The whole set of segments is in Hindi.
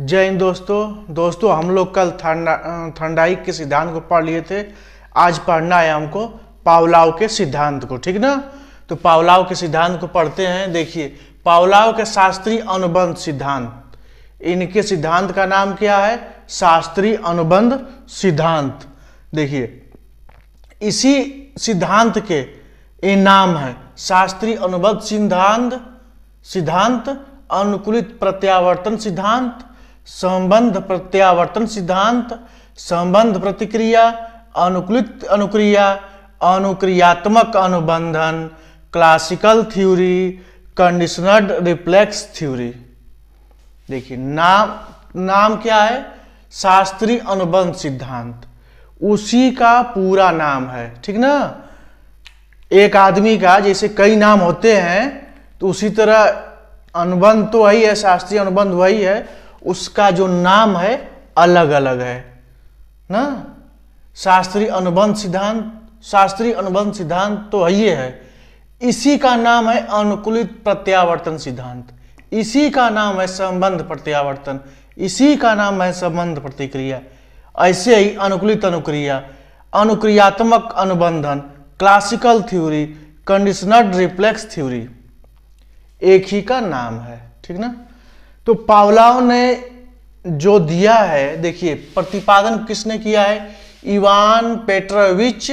जय हिंद दोस्तों दोस्तों हम लोग कल थंडा थंडाई के सिद्धांत को पढ़ लिए थे आज पढ़ना है हमको पावलाव के सिद्धांत को ठीक ना तो पावलाव के सिद्धांत को पढ़ते हैं देखिए पावलाव के शास्त्रीय अनुबंध सिद्धांत इनके सिद्धांत का नाम क्या है शास्त्रीय अनुबंध सिद्धांत देखिए इसी सिद्धांत के ये नाम है शास्त्रीय अनुबंध सिद्धांत सिद्धांत अनुकूलित प्रत्यावर्तन सिद्धांत संबंध प्रत्यावर्तन सिद्धांत संबंध प्रतिक्रिया अनुकूलित अनुक्रिया अनुक्रियात्मक अनुबंधन classical theory conditioned reflex theory देखिए नाम नाम क्या है शास्त्रीय अनुबंध सिद्धांत उसी का पूरा नाम है ठीक ना एक आदमी का जैसे कई नाम होते हैं तो उसी तरह अनुबंध तो वही है शास्त्रीय अनुबंध वही है उसका जो नाम है अलग अलग है ना शास्त्रीय अनुबंध सिद्धांत शास्त्रीय अनुबंध सिद्धांत तो ये है इसी का नाम है अनुकूलित प्रत्यावर्तन सिद्धांत इसी का नाम है संबंध प्रत्यावर्तन इसी का नाम है संबंध प्रतिक्रिया ऐसे ही अनुकूलित अनुक्रिया अनुक्रियात्मक अनुबंधन classical theory conditioner reflex theory एक ही का नाम है ठीक ना तो पावलाव ने जो दिया है देखिए प्रतिपादन किसने किया है इवान पेट्रोविच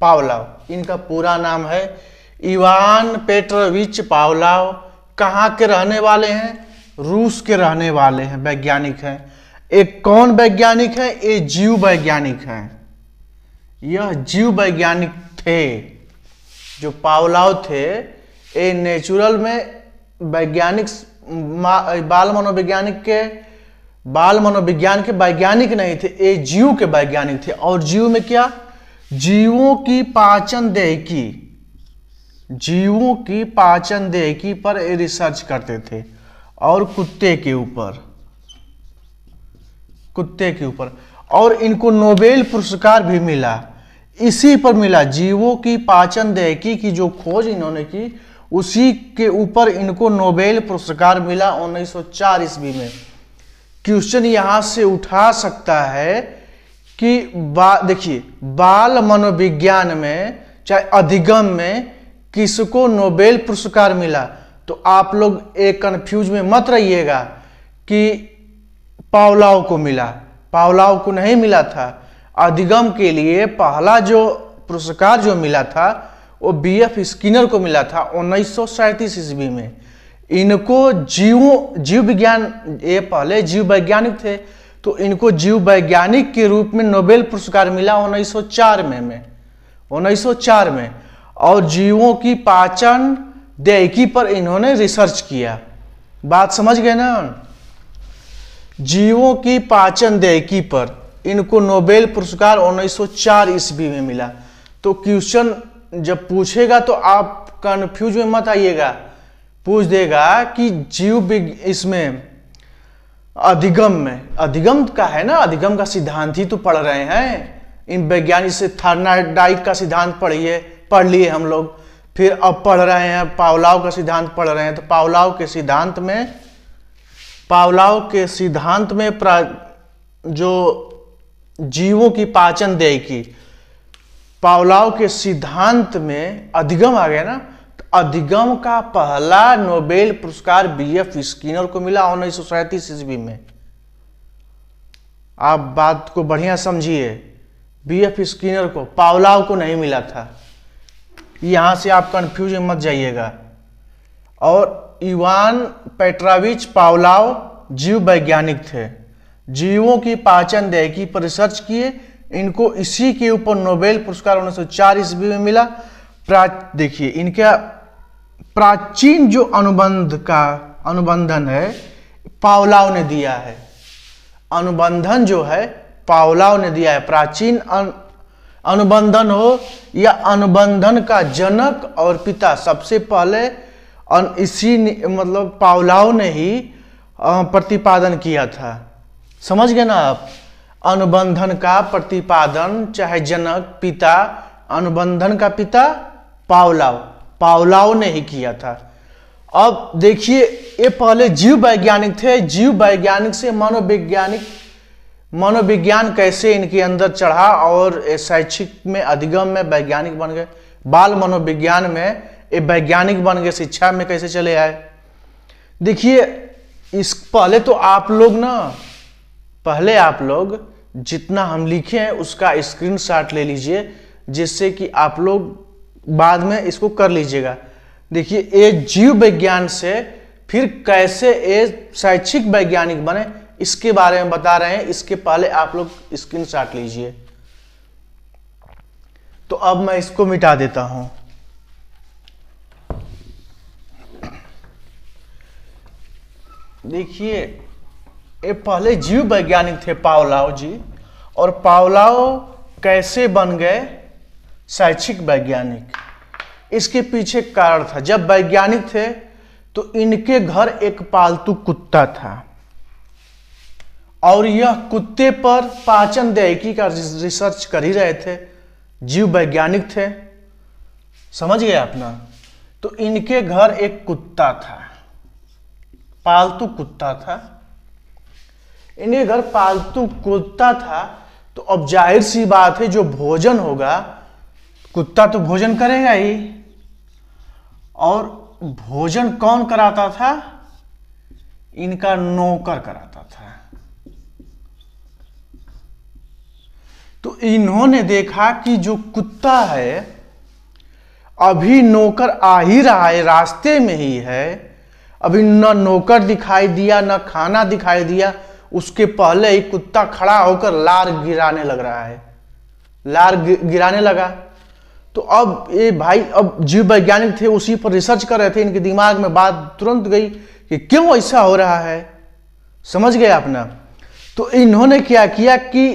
पावलाव इनका पूरा नाम है इवान पेट्रोविच पावलाव कहाँ के रहने वाले हैं रूस के रहने वाले हैं वैज्ञानिक हैं एक कौन वैज्ञानिक है ये जीव वैज्ञानिक हैं यह जीव वैज्ञानिक थे जो पावलाव थे ये नेचुरल में वैज्ञानिक बाल मनोवैज्ञानिक के बाल मनोविज्ञान के वैज्ञानिक नहीं थे ये जीव के वैज्ञानिक थे और जीव में क्या जीवों की पाचन देह की जीवों की पाचन देह की पर रिसर्च करते थे और कुत्ते के ऊपर कुत्ते के ऊपर और इनको नोबेल पुरस्कार भी मिला इसी पर मिला जीवों की पाचन देह की जो खोज इन्होंने की उसी के ऊपर इनको नोबेल पुरस्कार मिला 1904 ईस्वी में क्वेश्चन यहां से उठा सकता है कि बा देखिए बाल मनोविज्ञान में चाहे अधिगम में किसको नोबेल पुरस्कार मिला तो आप लोग एक कंफ्यूज में मत रहिएगा कि पावलाव को मिला पावलाव को नहीं मिला था अधिगम के लिए पहला जो पुरस्कार जो मिला था वो बी एफ स्किनर को मिला था उन्नीस सौ ईस्वी में इनको जीव जीव विज्ञान ये पहले जीव वैज्ञानिक थे तो इनको जीव वैज्ञानिक के रूप में नोबेल पुरस्कार मिला 1904 में में 1904 में और जीवों की पाचन देखी पर इन्होंने रिसर्च किया बात समझ गए ना जीवों की पाचन देखी पर इनको नोबेल पुरस्कार 1904 ईस्वी में मिला तो क्वेश्चन जब पूछेगा तो आप कन्फ्यूज में मत आइएगा पूछ देगा कि जीव इसमें अधिगम में अधिगम का है ना अधिगम का सिद्धांत ही तो पढ़ रहे हैं इन वैज्ञानिक से थर्नाडाइट का सिद्धांत पढ़िए पढ़ लिए हम लोग फिर अब पढ़ रहे हैं पावलाव का सिद्धांत पढ़ रहे हैं तो पावलाव के सिद्धांत में पावलाव के सिद्धांत में जो जीवों की पाचन देय की पावलाव के सिद्धांत में अधिगम आ गया ना तो अधिगम का पहला नोबेल पुरस्कार बी एफ स्किनर को मिला उन्नीस सौ सैंतीस ईस्वी में आप बात को बढ़िया समझिए बी एफ स्किनर को पावलाव को नहीं मिला था यहां से आप कंफ्यूज मत जाइएगा और इवान पेट्राविच पावलाव जीव वैज्ञानिक थे जीवों की पाचन दह की पर रिसर्च किए इनको इसी के ऊपर नोबेल पुरस्कार उन्नीस सौ चार ईस्वी में मिला देखिए इनका प्राचीन जो अनुबंध का अनुबंधन है पावलाव ने दिया है अनुबंधन जो है पावलाव ने दिया है प्राचीन अन, अनुबंधन हो या अनुबंधन का जनक और पिता सबसे पहले अन, इसी न, मतलब पावलाव ने ही प्रतिपादन किया था समझ गए ना आप अनुबंधन का प्रतिपादन चाहे जनक पिता अनुबंधन का पिता पावलाव पावलाव ने ही किया था अब देखिए ये पहले जीव वैज्ञानिक थे जीव वैज्ञानिक से मनोवैज्ञानिक मनोविज्ञान कैसे इनके अंदर चढ़ा और शैक्षिक में अधिगम में वैज्ञानिक बन गए बाल मनोविज्ञान में ये वैज्ञानिक बन गए शिक्षा में कैसे चले आए देखिए इस पहले तो आप लोग ना पहले आप लोग जितना हम लिखे हैं उसका स्क्रीनशॉट ले लीजिए जिससे कि आप लोग बाद में इसको कर लीजिएगा देखिए ये जीव विज्ञान से फिर कैसे ये शैक्षिक वैज्ञानिक बने इसके बारे में बता रहे हैं इसके पहले आप लोग स्क्रीनशॉट लीजिए तो अब मैं इसको मिटा देता हूं देखिए ये पहले जीव वैज्ञानिक थे पावलाव जी और पावलाव कैसे बन गए शैक्षिक वैज्ञानिक इसके पीछे कारण था जब वैज्ञानिक थे तो इनके घर एक पालतू कुत्ता था और यह कुत्ते पर पाचन देयकी का रिसर्च कर ही रहे थे जीव वैज्ञानिक थे समझ गए अपना तो इनके घर एक कुत्ता था पालतू कुत्ता था इनके घर पालतू कुत्ता था तो अब जाहिर सी बात है जो भोजन होगा कुत्ता तो भोजन करेगा ही और भोजन कौन कराता था इनका नौकर कराता था तो इन्होंने देखा कि जो कुत्ता है अभी नौकर आ ही रहा है रास्ते में ही है अभी न नौकर दिखाई दिया न खाना दिखाई दिया उसके पहले ही कुत्ता खड़ा होकर लार गिराने लग रहा है लार गिराने लगा तो अब ये भाई अब जीव वैज्ञानिक थे उसी पर रिसर्च कर रहे थे इनके दिमाग में बात तुरंत गई कि क्यों ऐसा हो रहा है समझ गए आपने तो इन्होंने क्या किया कि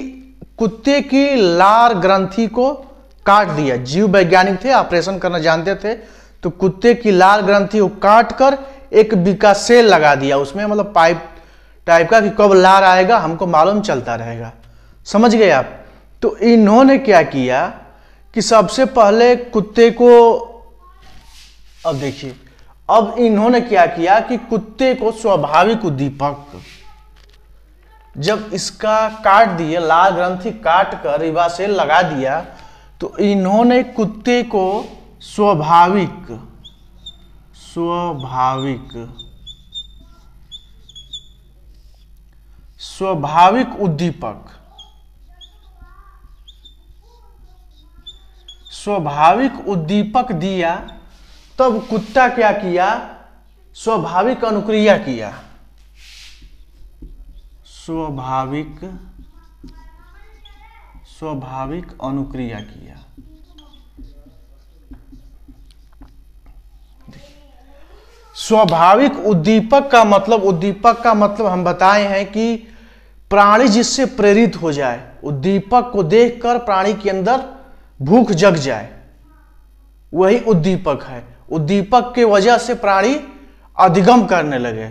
कुत्ते की लार ग्रंथि को काट दिया जीव वैज्ञानिक थे ऑपरेशन करना जानते थे तो कुत्ते की लाल ग्रंथि को काट कर एक विकासेल लगा दिया उसमें मतलब पाइप टाइप का कि कब लार आएगा हमको मालूम चलता रहेगा समझ गए आप तो इन्होंने क्या किया कि सबसे पहले कुत्ते को अब देखिए अब इन्होंने क्या किया कि कुत्ते को स्वाभाविक उद्दीपक जब इसका काट दिए लाल ग्रंथि काट कर रिवा से लगा दिया तो इन्होंने कुत्ते को स्वाभाविक स्वाभाविक स्वाभाविक उद्दीपक स्वाभाविक उद्दीपक दिया तब कुत्ता क्या किया स्वाभाविक अनुक्रिया किया स्वाभाविक स्वाभाविक अनुक्रिया किया स्वाभाविक उद्दीपक का मतलब उद्दीपक का मतलब हम बताए हैं कि प्राणी जिससे प्रेरित हो जाए उद्दीपक को देखकर प्राणी के अंदर भूख जग जाए वही उद्दीपक है उद्दीपक के वजह से प्राणी अधिगम करने लगे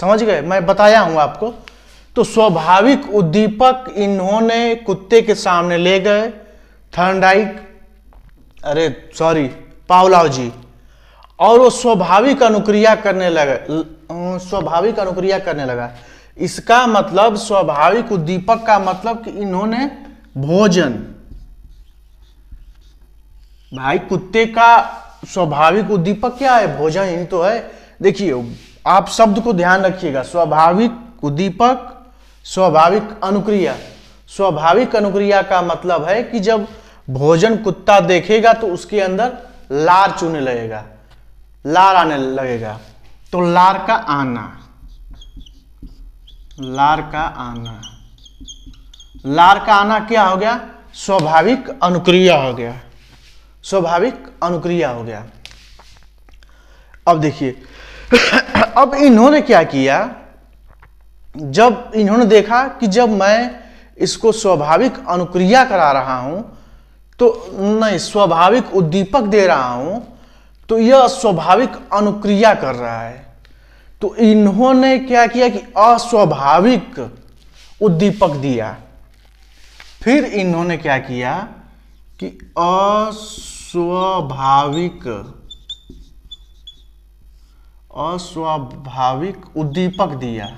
समझ गए मैं बताया हूं आपको तो स्वाभाविक उद्दीपक इन्होंने कुत्ते के सामने ले गए थर्नडाइक अरे सॉरी पावलाव जी और वो स्वाभाविक अनुक्रिया करने लगे स्वाभाविक अनुक्रिया करने लगा इसका मतलब स्वाभाविक उद्दीपक का मतलब कि इन्होंने भोजन भाई कुत्ते का स्वाभाविक उद्दीपक क्या है भोजन ही तो है देखिए आप शब्द को ध्यान रखिएगा स्वाभाविक उद्दीपक स्वाभाविक अनुक्रिया स्वाभाविक अनुक्रिया का मतलब है कि जब भोजन कुत्ता देखेगा तो उसके अंदर लार चुने लगेगा लार आने लगेगा तो लार का आना लार का आना लार का आना क्या हो गया स्वाभाविक अनुक्रिया हो गया स्वाभाविक अनुक्रिया हो गया अब देखिए अब इन्होंने क्या किया जब इन्होंने देखा कि जब मैं इसको स्वाभाविक अनुक्रिया करा रहा हूं तो नहीं स्वाभाविक उद्दीपक दे रहा हूं तो यह स्वाभाविक अनुक्रिया कर रहा है तो इन्होंने क्या किया कि अस्वाभाविक उद्दीपक दिया फिर इन्होंने क्या किया कि अस्वाभाविक अस्वाभाविक उद्दीपक दिया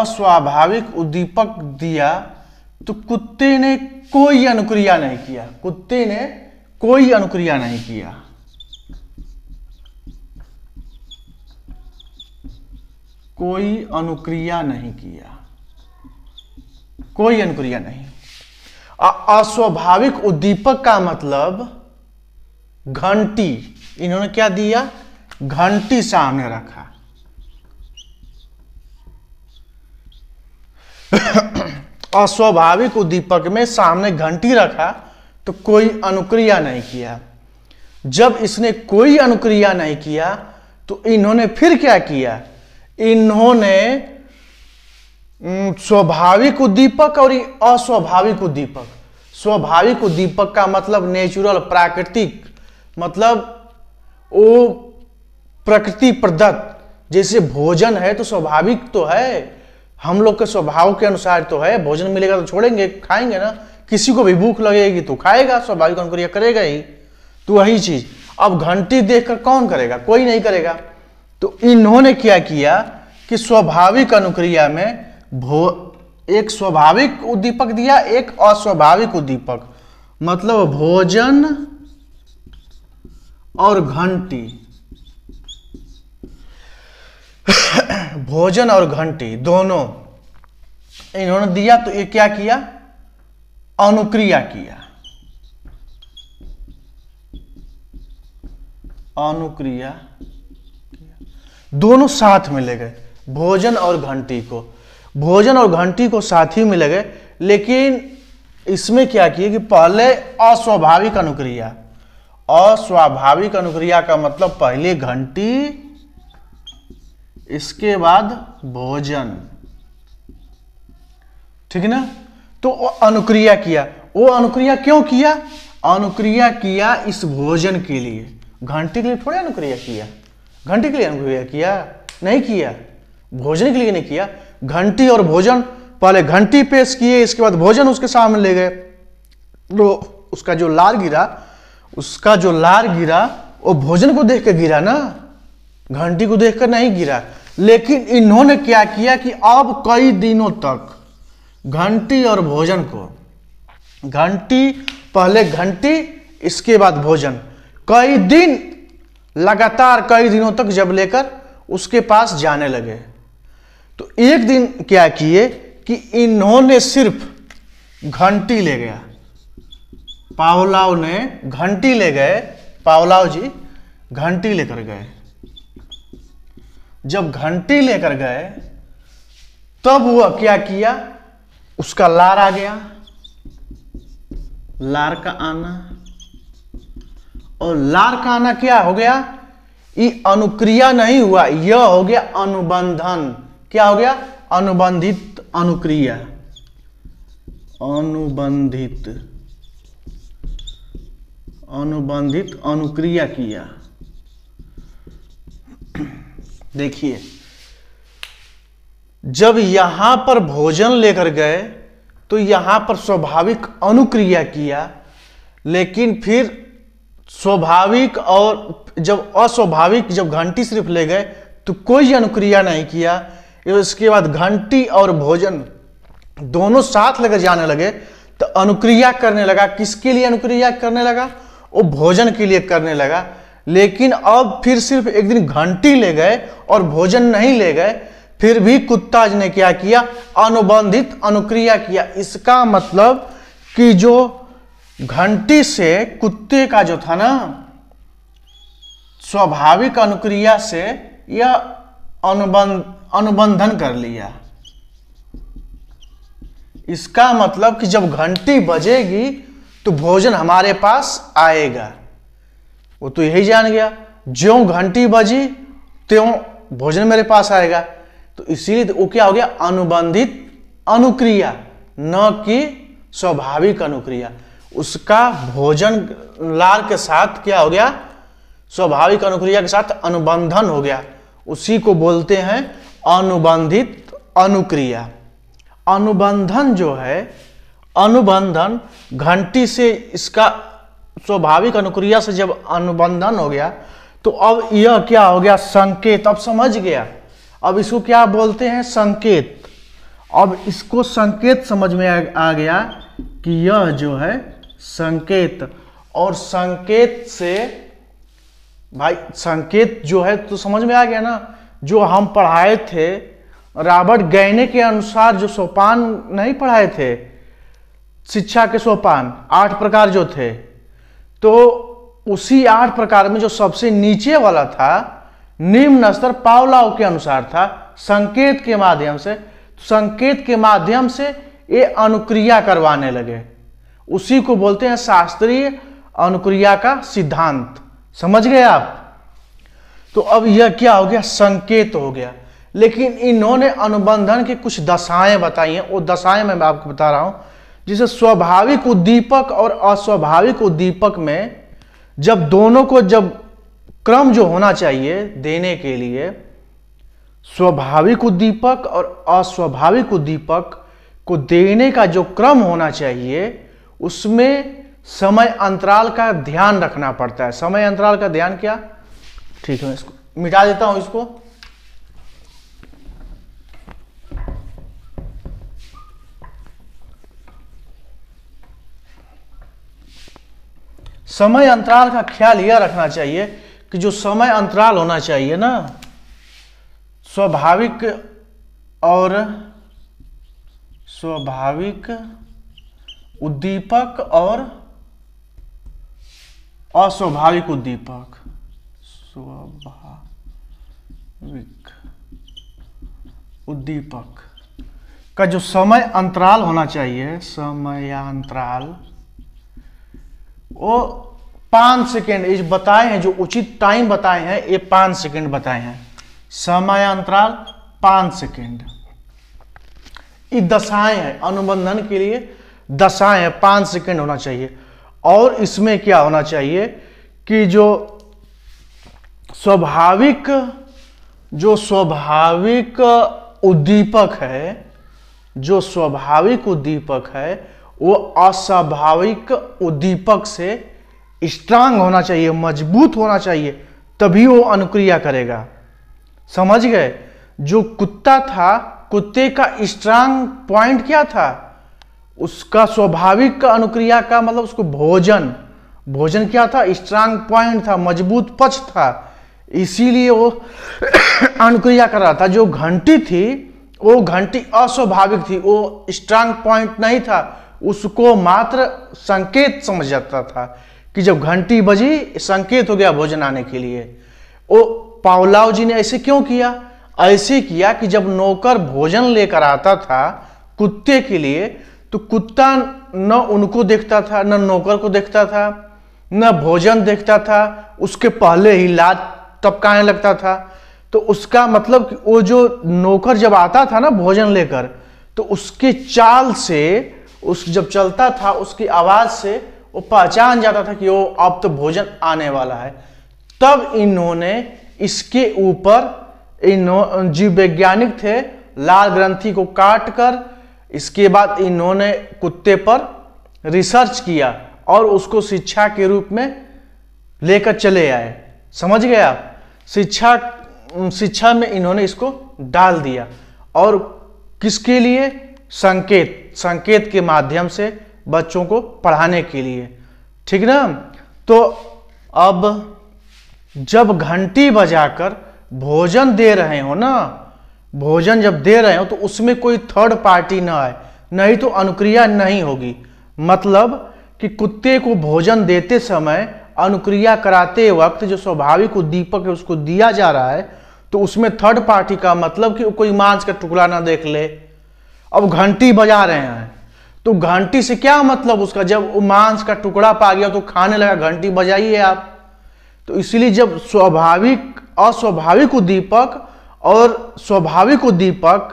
अस्वाभाविक उद्दीपक दिया तो कुत्ते ने कोई अनुक्रिया नहीं किया कुत्ते ने कोई अनुक्रिया नहीं किया कोई अनुक्रिया नहीं किया कोई अनुक्रिया नहीं अस्वाभाविक उद्दीपक का मतलब घंटी इन्होंने क्या दिया घंटी सामने रखा अस्वाभाविक उद्दीपक में सामने घंटी रखा तो कोई अनुक्रिया नहीं किया जब इसने कोई अनुक्रिया नहीं किया तो इन्होंने फिर क्या किया इन्होंने स्वाभाविक उद्दीपक और अस्वाभाविक उद्दीपक स्वाभाविक उद्दीपक का मतलब नेचुरल प्राकृतिक मतलब वो प्रकृति प्रदत्त जैसे भोजन है तो स्वाभाविक तो है हम लोग के स्वभाव के अनुसार तो है भोजन मिलेगा तो छोड़ेंगे खाएंगे ना किसी को भी भूख लगेगी तो खाएगा स्वाभाविक अनुक्रिया करेगा ही तो वही चीज अब घंटी देखकर कौन करेगा कोई नहीं करेगा तो इन्होंने क्या किया कि स्वाभाविक अनुक्रिया में भो एक स्वाभाविक उद्दीपक दिया एक अस्वाभाविक उद्दीपक मतलब भोजन और घंटी भोजन और घंटी दोनों इन्होंने दिया तो ये क्या किया अनुक्रिया किया अनुक्रिया दोनों साथ में ले गए भोजन और घंटी को भोजन और घंटी को साथ ही में ले गए लेकिन इसमें क्या किए कि पहले अस्वाभाविक अनुक्रिया अस्वाभाविक अनुक्रिया का मतलब पहले घंटी इसके बाद भोजन ठीक ना तो अनुक्रिया किया वो अनुक्रिया क्यों किया अनुक्रिया किया इस भोजन के लिए घंटी के लिए थोड़ी अनुक्रिया किया घंटे के लिए अनुग्रह किया नहीं किया भोजन के लिए नहीं किया घंटी और भोजन पहले घंटी पेश किए इसके बाद भोजन उसके सामने ले गए तो उसका जो लार गिरा उसका जो लार गिरा वो भोजन को देख कर गिरा ना घंटी को देखकर नहीं गिरा लेकिन इन्होंने क्या किया कि अब कई दिनों तक घंटी और भोजन को घंटी पहले घंटी इसके बाद भोजन कई दिन लगातार कई दिनों तक जब लेकर उसके पास जाने लगे तो एक दिन क्या किए कि इन्होंने सिर्फ घंटी ले गया पावलाव ने घंटी ले गए पावलाव जी घंटी लेकर गए जब घंटी लेकर गए तब वह क्या किया उसका लार आ गया लार का आना और लार का आना क्या हो गया ये अनुक्रिया नहीं हुआ यह हो गया अनुबंधन क्या हो गया अनुबंधित अनुक्रिया अनुबंधित अनुबंधित अनुक्रिया किया देखिए जब यहां पर भोजन लेकर गए तो यहां पर स्वाभाविक अनुक्रिया किया लेकिन फिर स्वाभाविक और जब अस्वाभाविक जब घंटी सिर्फ ले गए तो कोई अनुक्रिया नहीं किया इसके बाद घंटी और भोजन दोनों साथ लेकर जाने लगे तो अनुक्रिया करने लगा किसके लिए अनुक्रिया करने लगा वो भोजन के लिए करने लगा लेकिन अब फिर सिर्फ एक दिन घंटी ले गए और भोजन नहीं ले गए फिर भी कुत्ता ने क्या किया अनुबंधित अनुक्रिया किया इसका मतलब कि जो घंटी से कुत्ते का जो था ना स्वाभाविक अनुक्रिया से यह अनुबंध अनुबंधन कर लिया इसका मतलब कि जब घंटी बजेगी तो भोजन हमारे पास आएगा वो तो यही जान गया ज्यो घंटी बजी त्यों भोजन मेरे पास आएगा तो इसीलिए तो वो क्या हो गया अनुबंधित अनुक्रिया न कि स्वाभाविक अनुक्रिया उसका भोजन लार के साथ क्या हो गया स्वाभाविक अनुक्रिया के साथ अनुबंधन हो गया उसी को बोलते हैं अनुबंधित अनुक्रिया अनुबंधन जो है अनुबंधन घंटी से इसका स्वाभाविक अनुक्रिया से जब अनुबंधन हो गया तो अब यह क्या हो गया संकेत अब समझ गया अब इसको क्या बोलते हैं संकेत अब इसको संकेत समझ में आ, आ गया कि यह जो है संकेत और संकेत से भाई संकेत जो है तो समझ में आ गया ना जो हम पढ़ाए थे राबर्ट गैने के अनुसार जो सोपान नहीं पढ़ाए थे शिक्षा के सोपान आठ प्रकार जो थे तो उसी आठ प्रकार में जो सबसे नीचे वाला था निम्न स्तर पावलाव के अनुसार था संकेत के माध्यम से तो संकेत के माध्यम से ये अनुक्रिया करवाने लगे उसी को बोलते हैं शास्त्रीय अनुक्रिया का सिद्धांत समझ गए आप तो अब यह क्या हो गया संकेत हो गया लेकिन इन्होंने अनुबंधन की कुछ दशाएं बताई हैं वो दशाएं मैं आपको बता रहा हूं जिसे स्वाभाविक उद्दीपक और अस्वाभाविक उद्दीपक में जब दोनों को जब क्रम जो होना चाहिए देने के लिए स्वाभाविक उद्दीपक और अस्वाभाविक उद्दीपक को देने का जो क्रम होना चाहिए उसमें समय अंतराल का ध्यान रखना पड़ता है समय अंतराल का ध्यान क्या ठीक है इसको मिटा देता हूं इसको समय अंतराल का ख्याल यह रखना चाहिए कि जो समय अंतराल होना चाहिए ना स्वाभाविक और स्वाभाविक उद्दीपक और अस्वाभाविक उद्दीपक स्वाभाविक उद्दीपक का जो समय अंतराल होना चाहिए समयांतराल वो पांच सेकेंड इस बताए हैं जो उचित टाइम बताए हैं ये पांच सेकेंड बताए हैं समयांतराल पांच सेकेंड ये दशाएं हैं अनुबंधन के लिए दशाएं पाँच सेकेंड होना चाहिए और इसमें क्या होना चाहिए कि जो स्वाभाविक जो स्वाभाविक उद्दीपक है जो स्वाभाविक उद्दीपक है वो अस्वाभाविक उद्दीपक से स्ट्रांग होना चाहिए मजबूत होना चाहिए तभी वो अनुक्रिया करेगा समझ गए जो कुत्ता था कुत्ते का स्ट्रांग पॉइंट क्या था उसका स्वाभाविक का अनुक्रिया का मतलब उसको भोजन भोजन क्या था स्ट्रांग पॉइंट था मजबूत पक्ष था इसीलिए वो अनुक्रिया कर रहा था जो घंटी थी वो घंटी अस्वाभाविक थी वो स्ट्रांग पॉइंट नहीं था उसको मात्र संकेत समझ जाता था कि जब घंटी बजी संकेत हो गया भोजन आने के लिए वो पावलाव जी ने ऐसे क्यों किया ऐसे किया कि जब नौकर भोजन लेकर आता था कुत्ते के लिए तो कुत्ता न उनको देखता था न नौकर को देखता था न भोजन देखता था उसके पहले ही लात टपकाने लगता था तो उसका मतलब कि वो जो नौकर जब आता था ना भोजन लेकर तो उसके चाल से उस जब चलता था उसकी आवाज़ से वो पहचान जाता था कि वो अब तो भोजन आने वाला है तब इन्होंने इसके ऊपर इन जीव वैज्ञानिक थे लाल ग्रंथि को काट कर इसके बाद इन्होंने कुत्ते पर रिसर्च किया और उसको शिक्षा के रूप में लेकर चले आए समझ गए आप शिक्षा शिक्षा में इन्होंने इसको डाल दिया और किसके लिए संकेत संकेत के माध्यम से बच्चों को पढ़ाने के लिए ठीक ना तो अब जब घंटी बजाकर भोजन दे रहे हो ना भोजन जब दे रहे हो तो उसमें कोई थर्ड पार्टी ना आए नहीं तो अनुक्रिया नहीं होगी मतलब कि कुत्ते को भोजन देते समय अनुक्रिया कराते वक्त जो स्वाभाविक उद्दीपक है उसको दिया जा रहा है तो उसमें थर्ड पार्टी का मतलब कि कोई मांस का टुकड़ा ना देख ले अब घंटी बजा रहे हैं तो घंटी से क्या मतलब उसका जब मांस का टुकड़ा पा गया तो खाने लगा घंटी बजाइए आप तो इसलिए जब स्वाभाविक अस्वाभाविक उद्दीपक और स्वाभाविक उद्दीपक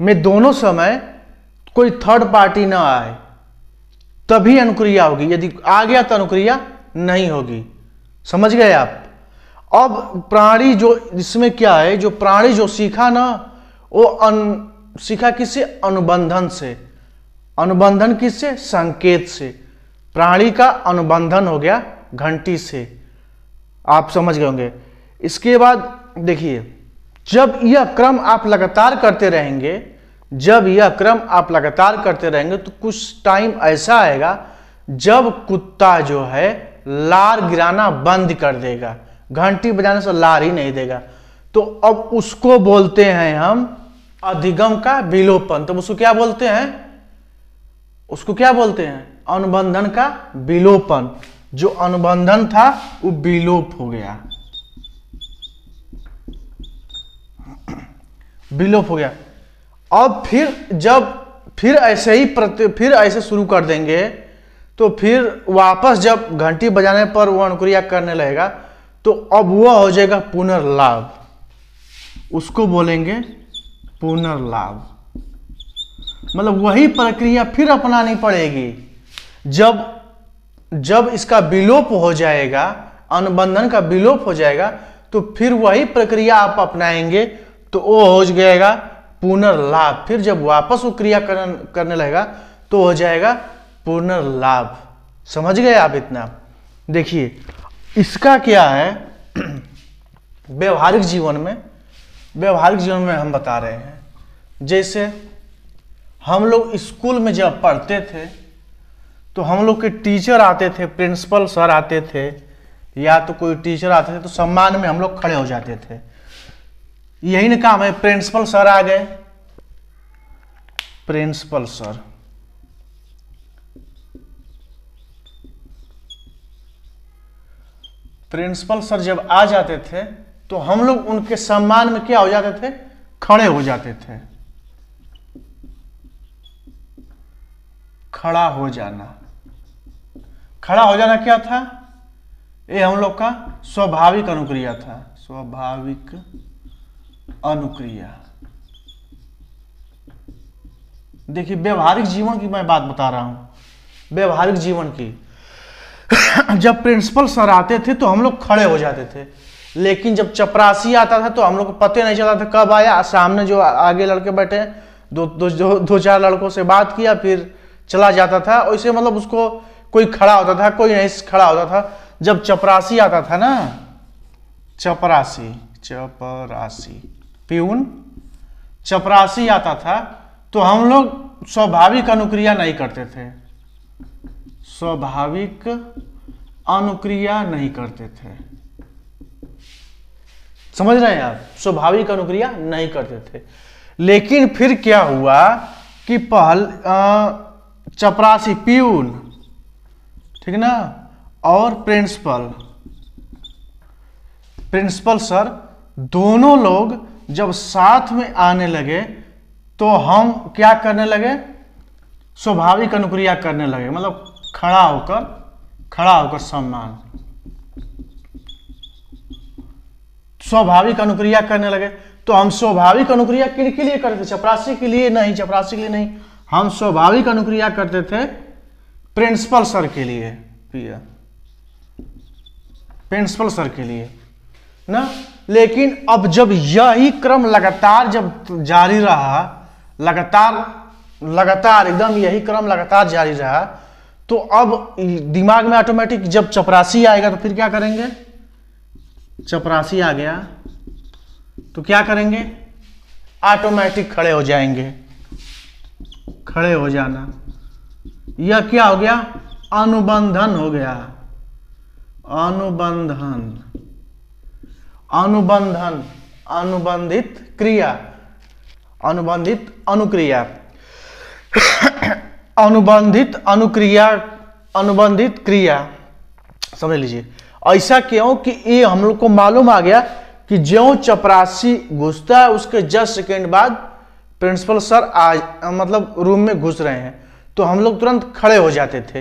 में दोनों समय कोई थर्ड पार्टी ना आए तभी अनुक्रिया होगी यदि आ गया तो अनुक्रिया नहीं होगी समझ गए आप अब प्राणी जो इसमें क्या है जो प्राणी जो सीखा ना वो अन सीखा किससे अनुबंधन से अनुबंधन किससे संकेत से प्राणी का अनुबंधन हो गया घंटी से आप समझ गए होंगे इसके बाद देखिए जब यह क्रम आप लगातार करते रहेंगे जब यह क्रम आप लगातार करते रहेंगे तो कुछ टाइम ऐसा आएगा जब कुत्ता जो है लार गिराना बंद कर देगा घंटी बजाने से लार ही नहीं देगा तो अब उसको बोलते हैं हम अधिगम का विलोपन तो उसको क्या बोलते हैं उसको क्या बोलते हैं अनुबंधन का विलोपन जो अनुबंधन था वो विलोप हो गया बिलोप हो गया अब फिर जब फिर ऐसे ही प्रति फिर ऐसे शुरू कर देंगे तो फिर वापस जब घंटी बजाने पर वह अनुक्रिया करने लगेगा तो अब वह हो जाएगा पुनर्लाभ उसको बोलेंगे पुनर्लाभ मतलब वही प्रक्रिया फिर अपनानी पड़ेगी जब जब इसका विलोप हो जाएगा अनुबंधन का विलोप हो जाएगा तो फिर वही प्रक्रिया आप अपनाएंगे तो वो हो जाएगा पुनर्लाभ फिर जब वापस वो क्रिया करने लगेगा तो हो जाएगा पुनर्लाभ समझ गए आप इतना देखिए इसका क्या है व्यवहारिक जीवन में व्यवहारिक जीवन में हम बता रहे हैं जैसे हम लोग स्कूल में जब पढ़ते थे तो हम लोग के टीचर आते थे प्रिंसिपल सर आते थे या तो कोई टीचर आते थे तो सम्मान में हम लोग खड़े हो जाते थे यही ना काम है प्रिंसिपल सर आ गए प्रिंसिपल सर प्रिंसिपल सर जब आ जाते थे तो हम लोग उनके सम्मान में क्या हो जाते थे खड़े हो जाते थे खड़ा हो जाना खड़ा हो जाना क्या था ये हम लोग का स्वाभाविक अनुक्रिया था स्वाभाविक अनुक्रिया देखिए व्यवहारिक जीवन की मैं बात बता रहा हूं व्यवहारिक जीवन की जब प्रिंसिपल सर आते थे तो हम लोग खड़े हो जाते थे लेकिन जब चपरासी आता था तो हम लोग को पता नहीं चला था कब आया सामने जो आगे लड़के बैठे दो दो दो, दो चार लड़कों से बात किया फिर चला जाता था और इसे मतलब उसको कोई खड़ा होता था कोई नहीं खड़ा होता था जब चपरासी आता था ना चपरासी चपरासी प्यून चपरासी आता था तो हम लोग स्वाभाविक अनुक्रिया नहीं करते थे स्वाभाविक अनुक्रिया नहीं करते थे समझ रहे हैं आप स्वाभाविक अनुक्रिया नहीं करते थे लेकिन फिर क्या हुआ कि पहल चपरासी प्यून ठीक ना और प्रिंसिपल प्रिंसिपल सर दोनों लोग जब साथ में आने लगे तो हम क्या करने लगे स्वाभाविक अनुक्रिया करने लगे मतलब खड़ा होकर खड़ा होकर सम्मान स्वाभाविक अनुक्रिया करने लगे तो हम स्वाभाविक अनुक्रिया किन के लिए करते थे चपरासी के लिए नहीं चपरासी के लिए नहीं हम स्वाभाविक अनुक्रिया करते थे प्रिंसिपल सर के लिए प्रिंसिपल सर के लिए ना लेकिन अब जब यही क्रम लगातार जब जारी रहा लगातार लगातार एकदम यही क्रम लगातार जारी रहा तो अब दिमाग में ऑटोमेटिक जब चपरासी आएगा तो फिर क्या करेंगे चपरासी आ गया तो क्या करेंगे ऑटोमेटिक खड़े हो जाएंगे खड़े हो जाना यह क्या हो गया अनुबंधन हो गया अनुबंधन अनुबंधन अनुबंधित क्रिया अनुबंधित अनुक्रिया अनुबंधित अनुक्रिया अनुबंधित क्रिया समझ लीजिए ऐसा क्यों कि ये हम लोग को मालूम आ गया कि ज्यो चपरासी घुसता है उसके जस्ट सेकेंड बाद प्रिंसिपल सर आज मतलब रूम में घुस रहे हैं तो हम लोग तुरंत खड़े हो जाते थे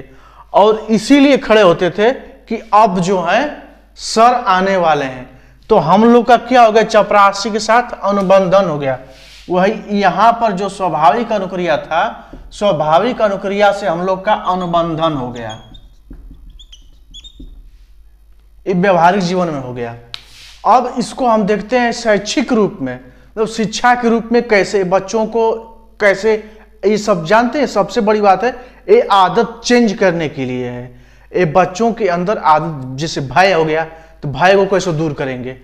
और इसीलिए खड़े होते थे कि अब जो है सर आने वाले हैं तो हम लोग का क्या हो गया चपरासी के साथ अनुबंधन हो गया वही यहां पर जो स्वाभाविक अनुक्रिया था स्वाभाविक अनुक्रिया से हम लोग का अनुबंधन हो गया व्यवहारिक जीवन में हो गया अब इसको हम देखते हैं शैक्षिक रूप में मतलब तो शिक्षा के रूप में कैसे बच्चों को कैसे ये सब जानते हैं सबसे बड़ी बात है ये आदत चेंज करने के लिए है ये बच्चों के अंदर आदत जैसे भय हो गया तो भाई को कैसे दूर करेंगे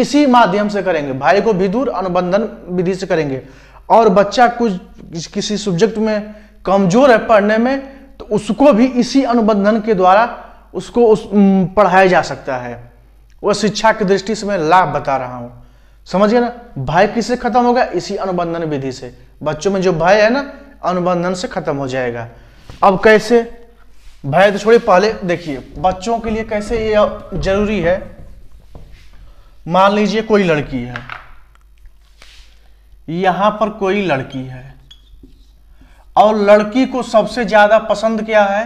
इसी माध्यम से करेंगे भाई को भी दूर अनुबंधन विधि से करेंगे और बच्चा कुछ किसी सब्जेक्ट में कमजोर है पढ़ने में तो उसको भी इसी अनुबंधन के द्वारा उसको उस पढ़ाया जा सकता है वह शिक्षा की दृष्टि से मैं लाभ बता रहा हूं समझिए ना भय किससे खत्म होगा इसी अनुबंधन विधि से बच्चों में जो भय है ना अनुबंधन से खत्म हो जाएगा अब कैसे भाई तो छोड़िए पहले देखिए बच्चों के लिए कैसे ये जरूरी है मान लीजिए कोई लड़की है यहां पर कोई लड़की है और लड़की को सबसे ज्यादा पसंद क्या है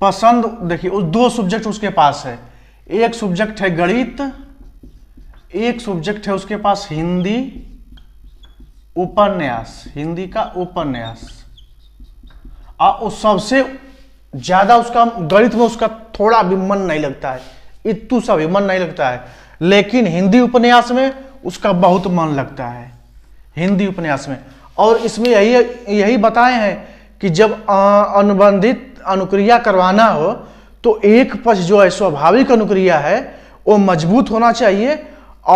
पसंद देखिए उस दो सब्जेक्ट उसके पास है एक सब्जेक्ट है गणित एक सब्जेक्ट है उसके पास हिंदी उपन्यास हिंदी का उपन्यास और उस सबसे ज्यादा उसका गणित में उसका थोड़ा भी मन नहीं लगता है इतु सा भी मन नहीं लगता है लेकिन हिंदी उपन्यास में उसका बहुत मन लगता है हिंदी उपन्यास में और इसमें यही यही बताए हैं कि जब अनुबंधित अनुक्रिया करवाना हो तो एक पक्ष जो है स्वाभाविक अनुक्रिया है वो मजबूत होना चाहिए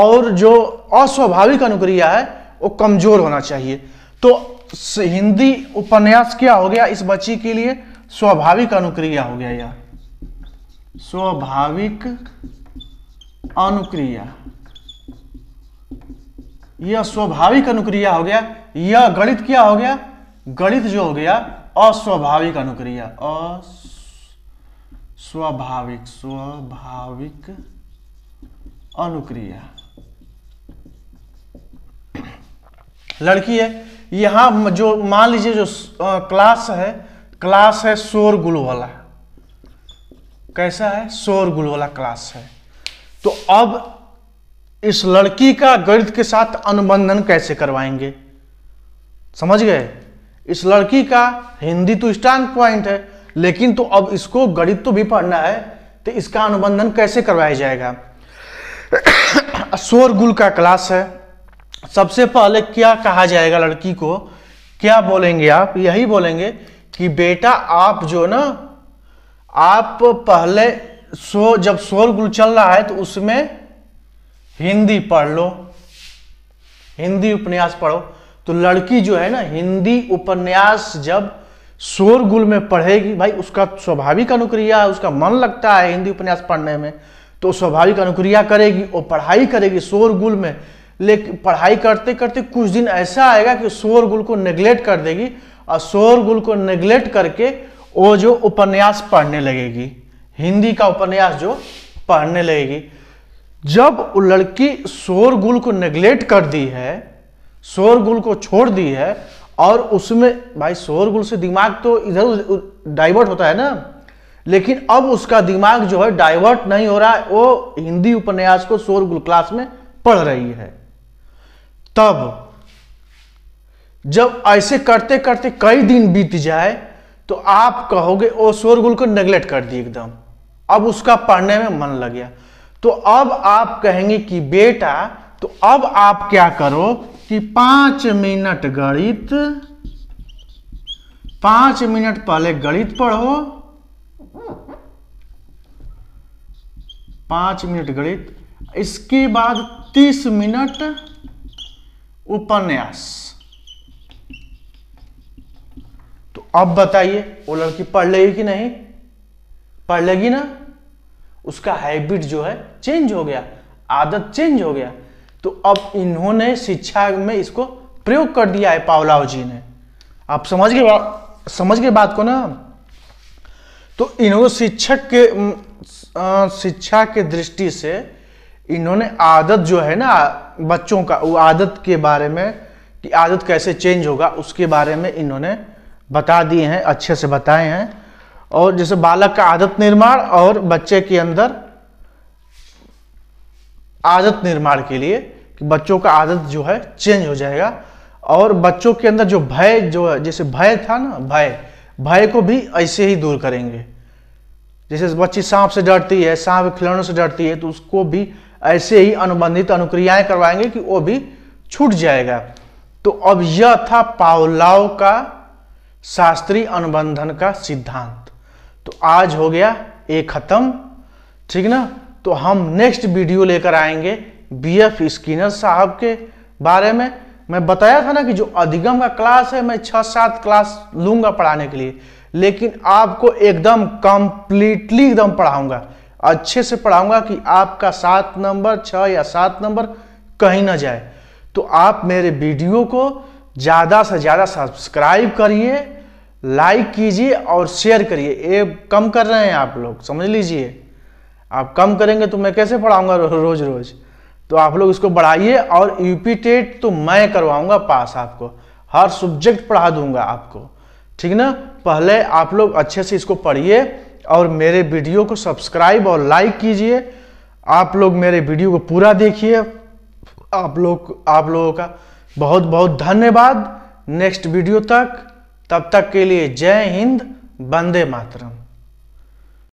और जो अस्वाभाविक अनुक्रिया है वो कमजोर होना चाहिए तो हिंदी उपन्यास क्या हो गया इस बच्ची के लिए स्वाभाविक अनुक्रिया हो गया यह स्वाभाविक अनुक्रिया यह स्वाभाविक अनुक्रिया हो गया यह गणित क्या हो गया गणित जो हो गया अस्वाभाविक अनुक्रिया अस्वाभाविक स्वाभाविक अनुक्रिया लड़की है यहाँ जो मान लीजिए जो क्लास है क्लास है शोरगुल वाला कैसा है शोरगुल वाला क्लास है तो अब इस लड़की का गणित के साथ अनुबंधन कैसे करवाएंगे समझ गए इस लड़की का हिंदी तो स्ट्रांग पॉइंट है लेकिन तो अब इसको गणित तो भी पढ़ना है तो इसका अनुबंधन कैसे करवाया जाएगा शोरगुल का क्लास है सबसे पहले क्या कहा जाएगा लड़की को क्या बोलेंगे आप यही बोलेंगे कि बेटा आप जो ना आप पहले सो जब शोरगुल चल रहा है तो उसमें हिंदी पढ़ लो हिंदी उपन्यास पढ़ो तो लड़की जो है ना हिंदी उपन्यास जब शोरगुल में पढ़ेगी भाई उसका स्वाभाविक अनुक्रिया है उसका मन लगता है हिंदी उपन्यास पढ़ने में तो स्वाभाविक अनुक्रिया करेगी और पढ़ाई करेगी शोरगुल में लेकिन पढ़ाई करते करते कुछ दिन ऐसा आएगा कि शोरगुल को नेग्लेक्ट कर देगी और शोरगुल को नेग्लेक्ट करके वो जो उपन्यास पढ़ने लगेगी हिंदी का उपन्यास जो पढ़ने लगेगी जब वो लड़की शोर गुल को नेग्लेक्ट कर दी है शोरगुल को छोड़ दी है और उसमें भाई शोरगुल से दिमाग तो इधर डाइवर्ट होता है ना लेकिन अब उसका दिमाग जो है डाइवर्ट नहीं हो रहा है वो हिंदी उपन्यास को शोरगुल क्लास में पढ़ रही है तब जब ऐसे करते करते कई दिन बीत जाए तो आप कहोगे ओ शोरगुल को नेग्लेक्ट कर दिए एकदम अब उसका पढ़ने में मन लग गया तो अब आप कहेंगे कि बेटा तो अब आप क्या करो कि पांच मिनट गणित पांच मिनट पहले गणित पढ़ो पांच मिनट गणित इसके बाद तीस मिनट उपन्यास तो अब बताइए वो लड़की पढ़ लेगी कि नहीं पढ़ लेगी ना उसका हैबिट जो है चेंज हो गया आदत चेंज हो गया तो अब इन्होंने शिक्षा में इसको प्रयोग कर दिया है पावलाव जी ने आप समझ गए समझ गए बात को ना तो इन्होंने शिक्षक के शिक्षा के दृष्टि से इन्होंने आदत जो है ना बच्चों का वो आदत के बारे में कि आदत कैसे चेंज होगा उसके बारे में इन्होंने बता दिए हैं अच्छे से बताए हैं और जैसे बालक का आदत निर्माण और बच्चे के अंदर आदत निर्माण के लिए कि बच्चों का आदत जो है चेंज हो जाएगा और बच्चों के अंदर जो भय जो है जैसे भय था ना भय भय को भी ऐसे ही दूर करेंगे जैसे बच्ची सांप से डरती है सांप खिलौनों से डरती है तो उसको भी ऐसे ही अनुबंधित अनुक्रियाएं करवाएंगे कि वो भी छूट जाएगा तो अब यह था पावलाव का शास्त्रीय अनुबंधन का सिद्धांत तो आज हो गया ए खत्म ठीक ना तो हम नेक्स्ट वीडियो लेकर आएंगे बी एफ स्किनर साहब के बारे में मैं बताया था ना कि जो अधिगम का क्लास है मैं छः सात क्लास लूंगा पढ़ाने के लिए लेकिन आपको एकदम कंप्लीटली एकदम पढ़ाऊंगा अच्छे से पढ़ाऊंगा कि आपका सात नंबर छः या सात नंबर कहीं ना जाए तो आप मेरे वीडियो को ज़्यादा से ज़्यादा सब्सक्राइब करिए लाइक कीजिए और शेयर करिए ये कम कर रहे हैं आप लोग समझ लीजिए आप कम करेंगे तो मैं कैसे पढ़ाऊंगा रोज़ रोज़ तो आप लोग इसको बढ़ाइए और यूपी टेट तो मैं करवाऊंगा पास आपको हर सब्जेक्ट पढ़ा दूंगा आपको ठीक ना पहले आप लोग अच्छे से इसको पढ़िए और मेरे वीडियो को सब्सक्राइब और लाइक कीजिए आप लोग मेरे वीडियो को पूरा देखिए आप लोग आप लोगों का बहुत बहुत धन्यवाद नेक्स्ट वीडियो तक तब तक के लिए जय हिंद वंदे मातरम